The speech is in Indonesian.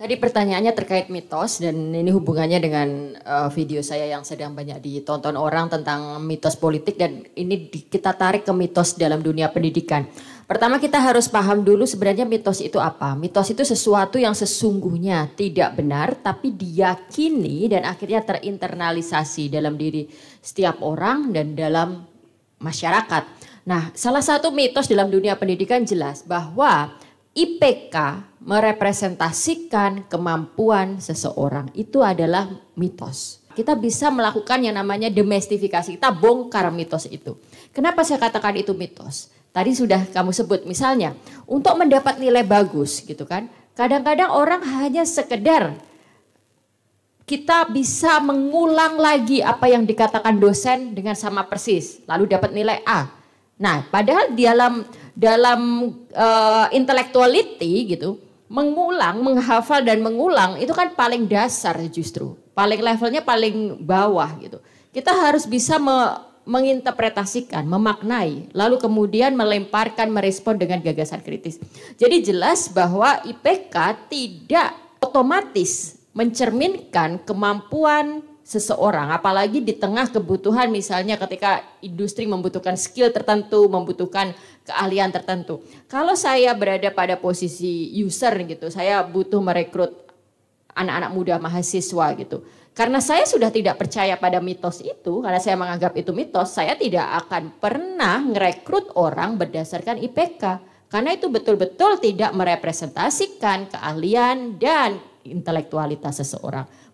Tadi pertanyaannya terkait mitos dan ini hubungannya dengan uh, video saya yang sedang banyak ditonton orang tentang mitos politik dan ini di, kita tarik ke mitos dalam dunia pendidikan. Pertama kita harus paham dulu sebenarnya mitos itu apa. Mitos itu sesuatu yang sesungguhnya tidak benar tapi diyakini dan akhirnya terinternalisasi dalam diri setiap orang dan dalam masyarakat. Nah, salah satu mitos dalam dunia pendidikan jelas bahwa IPK merepresentasikan kemampuan seseorang itu adalah mitos. Kita bisa melakukan yang namanya demestifikasi. Kita bongkar mitos itu. Kenapa saya katakan itu mitos? Tadi sudah kamu sebut misalnya untuk mendapat nilai bagus gitu kan. Kadang-kadang orang hanya sekedar kita bisa mengulang lagi apa yang dikatakan dosen dengan sama persis, lalu dapat nilai A. Nah, padahal di dalam dalam uh, intelektualiti gitu mengulang, menghafal dan mengulang itu kan paling dasar justru, paling levelnya paling bawah gitu. Kita harus bisa me menginterpretasikan, memaknai, lalu kemudian melemparkan, merespon dengan gagasan kritis. Jadi jelas bahwa IPK tidak otomatis mencerminkan kemampuan seseorang, apalagi di tengah kebutuhan misalnya ketika industri membutuhkan skill tertentu, membutuhkan keahlian tertentu. Kalau saya berada pada posisi user gitu, saya butuh merekrut anak-anak muda mahasiswa gitu. Karena saya sudah tidak percaya pada mitos itu, karena saya menganggap itu mitos, saya tidak akan pernah merekrut orang berdasarkan IPK. Karena itu betul-betul tidak merepresentasikan keahlian dan intelektualitas seseorang.